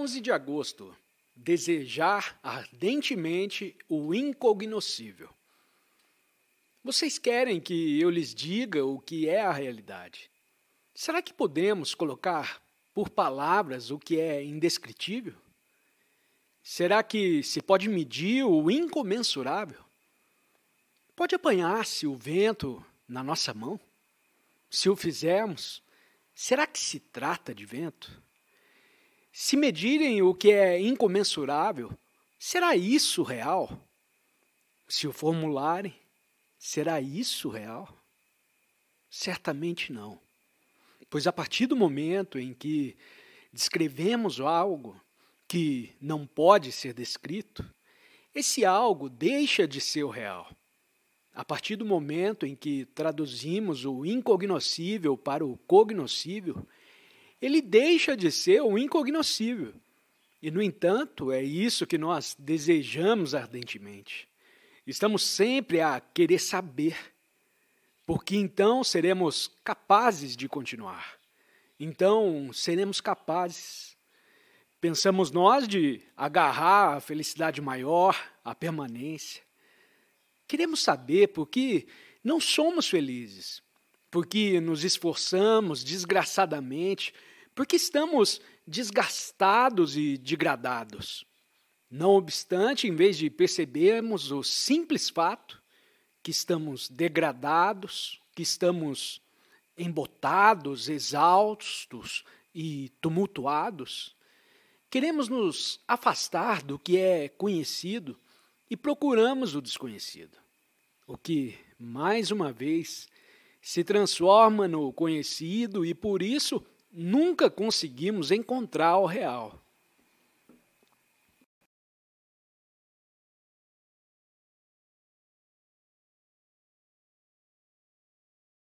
11 de agosto. Desejar ardentemente o incognoscível. Vocês querem que eu lhes diga o que é a realidade? Será que podemos colocar por palavras o que é indescritível? Será que se pode medir o incomensurável? Pode apanhar-se o vento na nossa mão? Se o fizermos, será que se trata de vento? Se medirem o que é incomensurável, será isso real? Se o formularem, será isso real? Certamente não. Pois a partir do momento em que descrevemos algo que não pode ser descrito, esse algo deixa de ser o real. A partir do momento em que traduzimos o incognoscível para o cognoscível, ele deixa de ser o incognoscível. E, no entanto, é isso que nós desejamos ardentemente. Estamos sempre a querer saber, porque então seremos capazes de continuar. Então seremos capazes. Pensamos nós de agarrar a felicidade maior, a permanência. Queremos saber por que não somos felizes, porque nos esforçamos desgraçadamente porque estamos desgastados e degradados. Não obstante, em vez de percebermos o simples fato que estamos degradados, que estamos embotados, exaustos e tumultuados, queremos nos afastar do que é conhecido e procuramos o desconhecido, o que, mais uma vez, se transforma no conhecido e, por isso, nunca conseguimos encontrar o real.